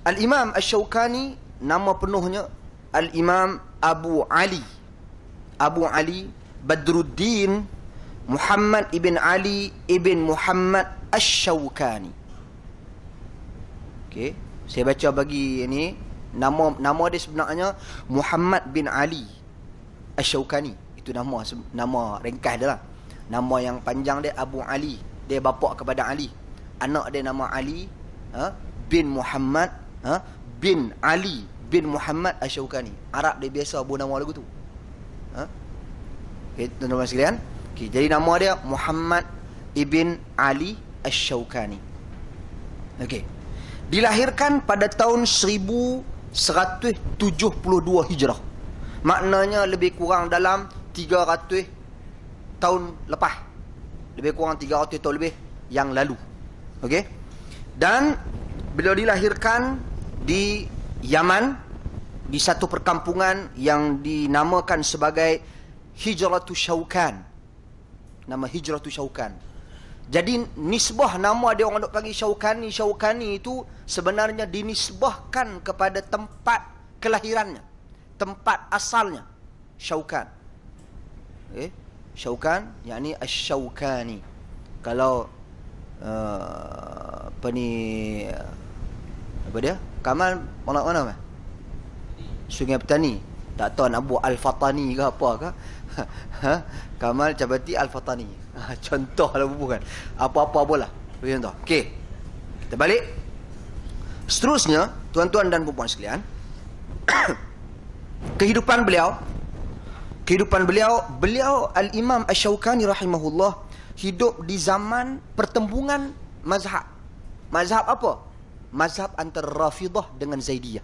Al-Imam Ash-Shawqani nama penuhnya Al-Imam Abu Ali Abu Ali Badruddin Muhammad ibn Ali ibn Muhammad Ash-Shawqani Okay, saya baca bagi ini nama nama dia sebenarnya Muhammad bin Ali Ash-Shawqani itu nama nama ringkas dia lah nama yang panjang dia Abu Ali dia bapa kepada Ali anak dia nama Ali ha? bin Muhammad ha? bin Ali bin Muhammad Ash-Shukani Arab dia biasa buat nama lagu tu ha? okay, tuan sekalian okay, jadi nama dia Muhammad ibn Ali Ash-Shukani. okay. dilahirkan pada tahun 1172 Hijrah maknanya lebih kurang dalam 300 tahun lepas lebih kurang 300 tahun lebih yang lalu Okey, dan beliau dilahirkan di Yaman di satu perkampungan yang dinamakan sebagai Hijratu Syaukan. Nama Hijratu Syaukan. Jadi nisbah nama dia orang nak panggil Syaukani, Syaukani itu sebenarnya dinisbahkan kepada tempat kelahirannya, tempat asalnya Syaukan. Okey. Eh, Syaukan yakni Asy-Syaukani. Kalau uh, apa ni apa dia? Kamal orang mana meh? Sungai Petani. Tak tahu nak buat Al-Fatani ke apa ke. Ha? Kamal Cabati Al-Fatani. Ha, contoh lah bukan. Apa-apa bola. Contoh. Okey. Kita balik. Seterusnya, tuan-tuan dan puan-puan sekalian, kehidupan beliau kehidupan beliau beliau al-imam ash syaukani rahimahullah hidup di zaman pertembungan mazhab mazhab apa mazhab antara Rafidah dengan Zaidiyah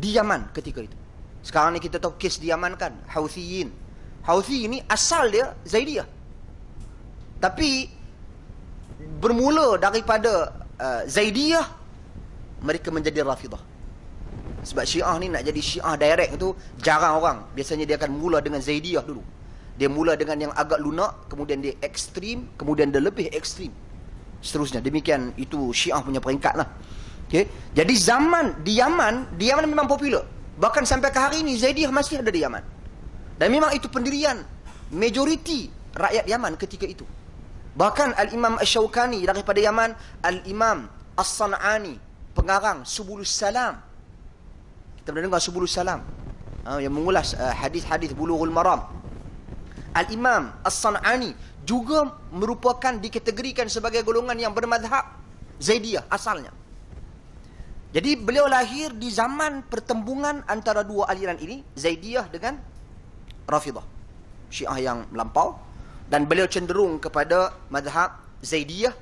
di Yaman ketika itu. Sekarang ni kita tahu kes di Yaman kan, Houthiin. Houthiin ini asal dia Zaidiyah. Tapi bermula daripada uh, Zaidiyah mereka menjadi Rafidah. Sebab Syiah ni nak jadi Syiah direct tu jarang orang. Biasanya dia akan mula dengan Zaidiyah dulu. Dia mula dengan yang agak lunak, kemudian dia ekstrim, kemudian dia lebih ekstrim seterusnya demikian itu syiah punya peringkat lah okay. jadi zaman di Yaman di Yaman memang popular bahkan sampai ke hari ini Zaidiyah masih ada di Yaman dan memang itu pendirian majoriti rakyat Yaman ketika itu bahkan Al-Imam Ash-Shawqani daripada Yaman Al-Imam As-San'ani pengarang Subulus Salam kita pernah dengar Subulus Salam ah, yang mengulas ah, hadis-hadis Bulurul Maram Al-Imam As-San'ani juga merupakan dikategorikan sebagai golongan yang bermadhab Zaidiyah asalnya. Jadi beliau lahir di zaman pertembungan antara dua aliran ini, Zaidiyah dengan Rafidah. Syiah yang melampau dan beliau cenderung kepada madhab Zaidiyah.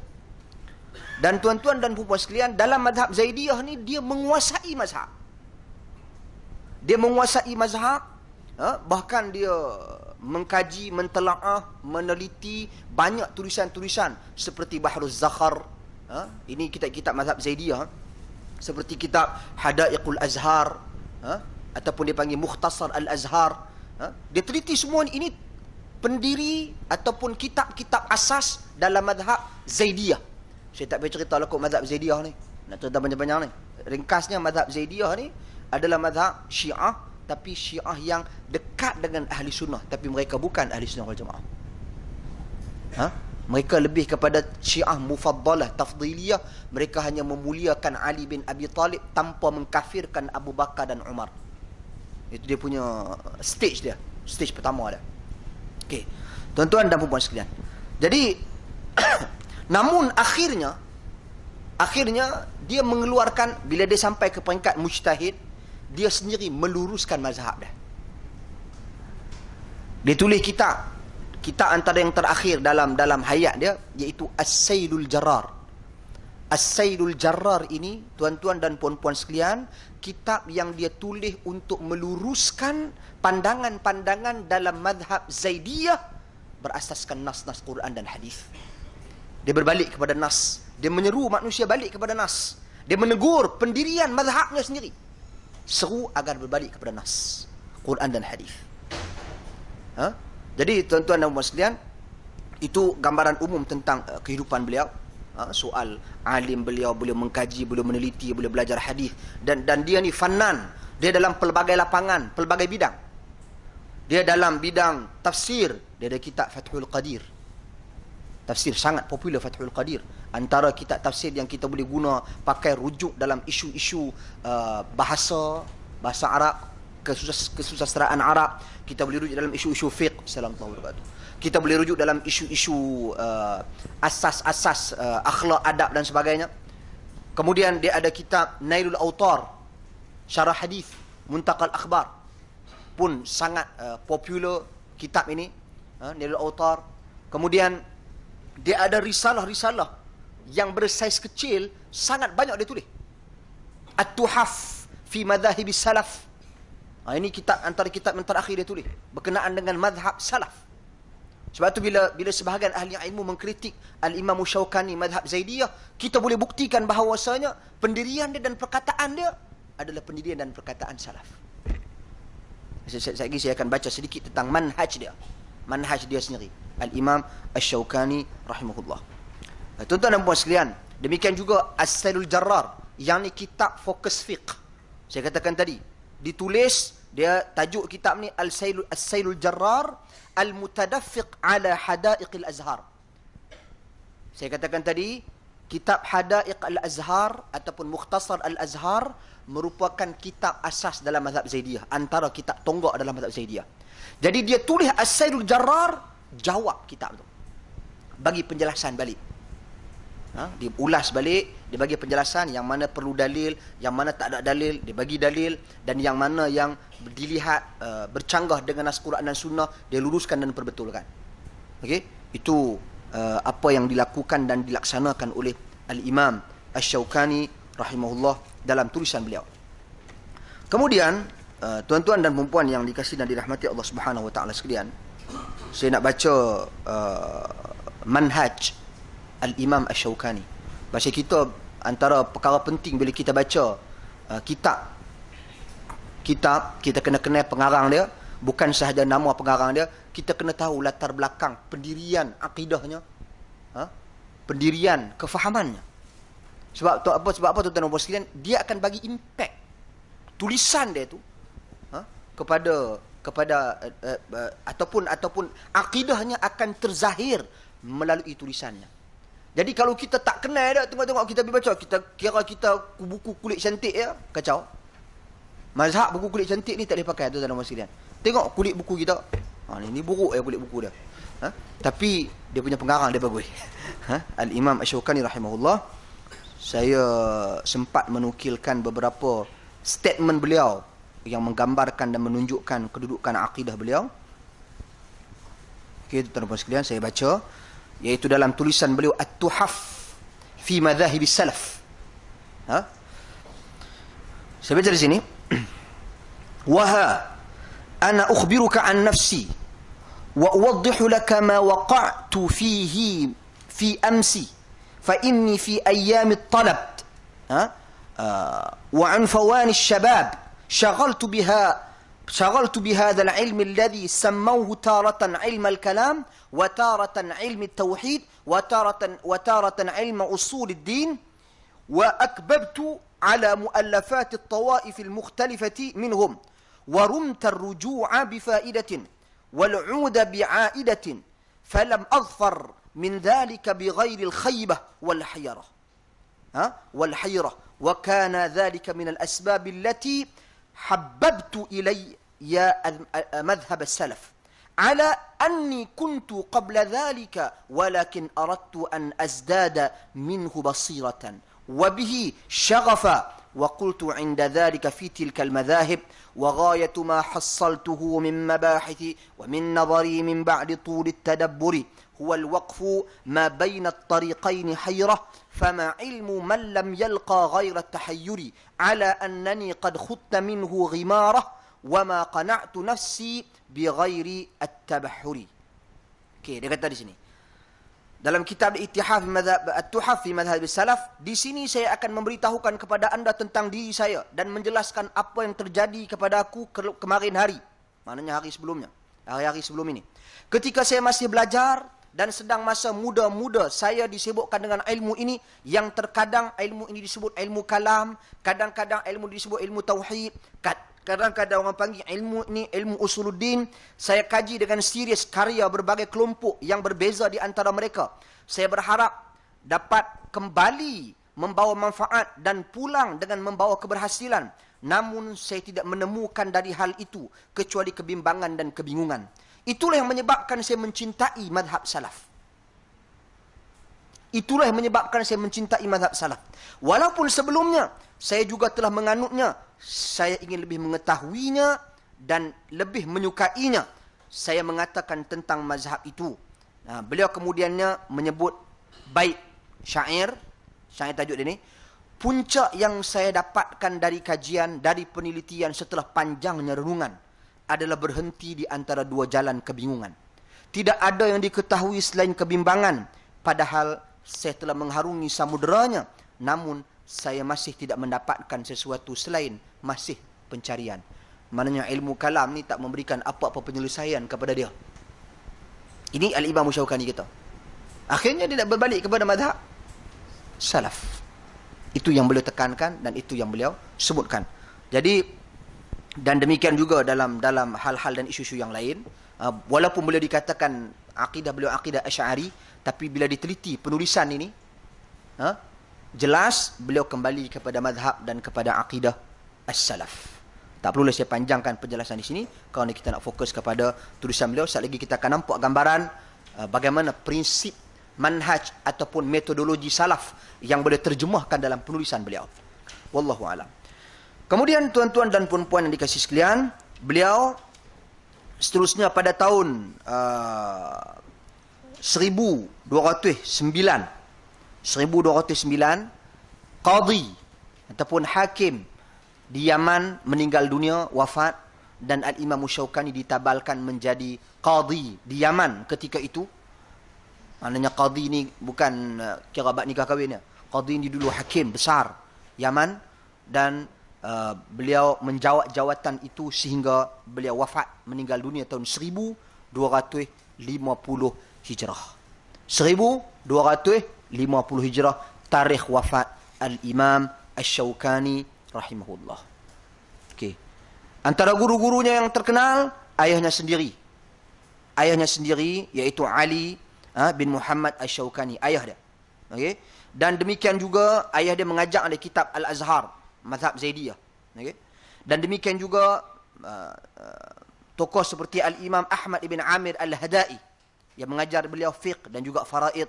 Dan tuan-tuan dan puan-puan sekalian, dalam madhab Zaidiyah ni dia menguasai mazhab. Dia menguasai mazhab, eh, bahkan dia mengkaji, mentelaah, meneliti banyak tulisan-tulisan seperti Bahruz Zakhar. Ha? Ini kitab-kitab mazhab Zaidiyah. Ha? Seperti kitab Hadaiqul Azhar. Ha? Ataupun dia panggil Mukhtasar Al-Azhar. Ha? Dia teliti semua ini pendiri ataupun kitab-kitab asas dalam mazhab Zaidiyah. Saya tak boleh cerita lah kot mazhab Zaidiyah ni. Nak cerita banyak-banyak ni. Ringkasnya mazhab Zaidiyah ni adalah mazhab syiah tapi syiah yang dekat dengan ahli sunnah tapi mereka bukan ahli sunnah wal jamaah ha? mereka lebih kepada syiah mufaddalah tafdiliyah mereka hanya memuliakan Ali bin Abi Talib tanpa mengkafirkan Abu Bakar dan Umar itu dia punya stage dia stage pertama dia okey tuan-tuan dan puan-puan sekalian jadi namun akhirnya akhirnya dia mengeluarkan bila dia sampai ke peringkat mujtahid dia sendiri meluruskan mazhab dia. Dia tulis kitab. Kitab antara yang terakhir dalam dalam hayat dia iaitu As-Saydul Jarrar. As-Saydul Jarrar ini tuan-tuan dan puan-puan sekalian, kitab yang dia tulis untuk meluruskan pandangan-pandangan dalam mazhab Zaidiyah berasaskan nas-nas Quran dan hadis. Dia berbalik kepada nas, dia menyeru manusia balik kepada nas. Dia menegur pendirian mazhabnya sendiri seru agar berbalik kepada nas Quran dan hadis. Ha? Jadi tuan-tuan dan muslimin itu gambaran umum tentang uh, kehidupan beliau. Ha? soal alim beliau boleh mengkaji, boleh meneliti, boleh belajar hadis dan dan dia ni fanan, dia dalam pelbagai lapangan, pelbagai bidang. Dia dalam bidang tafsir, dia ada kitab Fathul Qadir tafsir sangat popular Fathul Qadir antara kitab tafsir yang kita boleh guna pakai rujuk dalam isu-isu uh, bahasa bahasa Arab kesusah kesusasteraan Arab kita boleh rujuk dalam isu-isu fiqh sallallahu alaihi kita boleh rujuk dalam isu-isu uh, asas-asas uh, akhlak adab dan sebagainya kemudian dia ada kitab Nailul Autar Syarah Hadis Muntaqal Akhbar pun sangat uh, popular kitab ini uh, Nailul Autar kemudian dia ada risalah-risalah yang bersaiz kecil sangat banyak dia tulis At-Tuhaf fi madhahibi salaf ha, ini kitab antara kitab yang terakhir dia tulis berkenaan dengan madhab salaf sebab itu bila bila sebahagian ahli ilmu mengkritik Al-Imam Syaukani madhab Zaidiyah kita boleh buktikan bahawasanya pendirian dia dan perkataan dia adalah pendirian dan perkataan salaf saya, saya, saya akan baca sedikit tentang manhaj dia manhaj dia sendiri al-imam asy-syaukani rahimahullah eh, tuan-tuan dan puan sekalian demikian juga as-sailul jarrar yang ni kitab fokus fiqh saya katakan tadi ditulis dia tajuk kitab ni al-sailul as-sailul jarrar al-mutadaffiq ala al azhar saya katakan tadi kitab hadaiq al-azhar ataupun mukhtasar al-azhar merupakan kitab asas dalam mazhab Zaidiyah antara kitab tonggak dalam mazhab Zaidiyah jadi dia tulis As-Sayyidul Jarrar jawab kitab tu. Bagi penjelasan balik. Ha? Dia ulas balik, dia bagi penjelasan yang mana perlu dalil, yang mana tak ada dalil, dia bagi dalil dan yang mana yang dilihat uh, bercanggah dengan nas Quran dan sunnah, dia luruskan dan perbetulkan. Okay, itu uh, apa yang dilakukan dan dilaksanakan oleh Al-Imam ash syaukani rahimahullah dalam tulisan beliau. Kemudian Eh, tuan-tuan dan perempuan yang dikasih dan dirahmati Allah Subhanahu Wa Taala sekalian, saya nak baca uh, manhaj al-Imam Ash-Shawkani. Bahasa kita antara perkara penting bila kita baca uh, kitab kitab kita kena kenal pengarang dia bukan sahaja nama pengarang dia kita kena tahu latar belakang pendirian akidahnya ha? pendirian kefahamannya sebab tu apa sebab apa tuan-tuan dan puan dia akan bagi impact tulisan dia tu kepada kepada uh, uh, ataupun ataupun akidahnya akan terzahir melalui tulisannya. Jadi kalau kita tak kenal dah tengok-tengok kita pergi baca, kita kira kita buku kulit cantik ya, kacau. Mazhab buku kulit cantik ni tak boleh pakai tu dalam masjidian. Tengok kulit buku kita. Ha ni, ni buruk ya kulit buku dia. Ha? Tapi dia punya pengarang dia bagus. Ha? Al-Imam Ash-Shawqani rahimahullah saya sempat menukilkan beberapa statement beliau yang menggambarkan dan menunjukkan kedudukan akidah beliau. Okey, tuan-tuan sekalian, saya baca yaitu dalam tulisan beliau At-Tuhaf fi madzahib salaf. Ha? Saya baca di sini. Waha ana ukhbiruka an nafsi wa uwaddihu laka ma waqa'tu fihi fi amsi fa inni fi ayyami at-talab. Ha? Uh, وعن فوان الشباب شغلت بها شغلت بهذا العلم الذي سموه تارة علم الكلام وتارة علم التوحيد وتارة, وتارة علم أصول الدين وأكببت على مؤلفات الطوائف المختلفة منهم ورمت الرجوع بفائدة والعود بعائدة فلم أظفر من ذلك بغير الخيبة والحيرة ها؟ والحيرة وكان ذلك من الأسباب التي حببت إلي يا آه، مذهب السلف على أني كنت قبل ذلك ولكن أردت أن أزداد منه بصيرة وبه شغفا وقلت عند ذلك في تلك المذاهب وغاية ما حصلته من مباحثي ومن نظري من بعد طول التدبر هو الوقف ما بين الطريقين حيرة فما علم من لم يلقى غير التحير على أنني قد خدت منه غمارة وما قنعت نفسي بغير التبحر Okay, dia kata di sini. Dalam kitab Ittihaf At-Tuhaf fi Madhab Salaf, di sini saya akan memberitahukan kepada anda tentang diri saya dan menjelaskan apa yang terjadi kepada aku kemarin hari. Maknanya hari sebelumnya. Hari-hari sebelum ini. Ketika saya masih belajar, dan sedang masa muda-muda saya disebutkan dengan ilmu ini yang terkadang ilmu ini disebut ilmu kalam, kadang-kadang ilmu disebut ilmu tauhid, kadang-kadang orang panggil ilmu ini ilmu usuluddin. Saya kaji dengan serius karya berbagai kelompok yang berbeza di antara mereka. Saya berharap dapat kembali membawa manfaat dan pulang dengan membawa keberhasilan. Namun saya tidak menemukan dari hal itu kecuali kebimbangan dan kebingungan. Itulah yang menyebabkan saya mencintai madhab salaf. Itulah yang menyebabkan saya mencintai madhab salaf. Walaupun sebelumnya, saya juga telah menganutnya. Saya ingin lebih mengetahuinya dan lebih menyukainya. Saya mengatakan tentang mazhab itu. Nah, beliau kemudiannya menyebut baik syair, syair tajuk dia ni. Puncak yang saya dapatkan dari kajian, dari penelitian setelah panjangnya renungan adalah berhenti di antara dua jalan kebingungan. Tidak ada yang diketahui selain kebimbangan. Padahal saya telah mengharungi samuderanya. Namun saya masih tidak mendapatkan sesuatu selain masih pencarian. Maknanya ilmu kalam ni tak memberikan apa-apa penyelesaian kepada dia. Ini Al-Imam Musyawqani kita. Akhirnya dia nak berbalik kepada madhab salaf. Itu yang beliau tekankan dan itu yang beliau sebutkan. Jadi dan demikian juga dalam dalam hal-hal dan isu-isu yang lain uh, walaupun boleh dikatakan akidah beliau akidah asy'ari tapi bila diteliti penulisan ini huh, jelas beliau kembali kepada mazhab dan kepada akidah as-salaf tak perlu lah saya panjangkan penjelasan di sini kalau ni kita nak fokus kepada tulisan beliau sekali lagi kita akan nampak gambaran uh, bagaimana prinsip manhaj ataupun metodologi salaf yang boleh terjemahkan dalam penulisan beliau wallahu alam Kemudian tuan-tuan dan puan-puan yang dikasih sekalian, beliau seterusnya pada tahun uh, 1209, 1209, Qadhi ataupun Hakim di Yaman meninggal dunia, wafat dan Al-Imam Syaukani ditabalkan menjadi Qadhi di Yaman ketika itu. Maknanya Qadhi ini bukan uh, eh, kira bak nikah kahwinnya. Qadhi ini dulu Hakim besar Yaman dan uh, beliau menjawat jawatan itu sehingga beliau wafat meninggal dunia tahun 1250 Hijrah. 1250 Hijrah tarikh wafat Al-Imam Ash-Shawkani rahimahullah. Okey. Antara guru-gurunya yang terkenal ayahnya sendiri. Ayahnya sendiri iaitu Ali ha, bin Muhammad Ash-Shawkani ayah dia. Okey. Dan demikian juga ayah dia mengajar ada kitab Al-Azhar mazhab Zaidiyah. Okay? Dan demikian juga uh, uh, tokoh seperti Al-Imam Ahmad ibn Amir Al-Hada'i yang mengajar beliau fiqh dan juga faraid.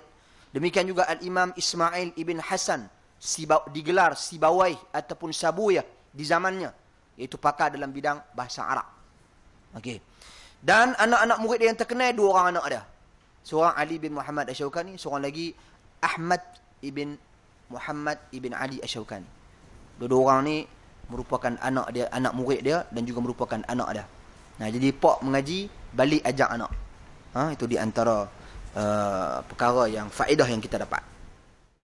Demikian juga Al-Imam Ismail ibn Hasan sibau, digelar Sibawai ataupun sabu ya di zamannya iaitu pakar dalam bidang bahasa Arab. Okay, Dan anak-anak murid yang terkenal dua orang anak ada, Seorang Ali bin Muhammad Ashaukani, seorang lagi Ahmad ibn Muhammad ibn Ali Ashaukani. Dua-dua orang ni merupakan anak dia, anak murid dia dan juga merupakan anak dia. Nah, jadi pak mengaji balik ajak anak. Ha, itu di antara uh, perkara yang faedah yang kita dapat.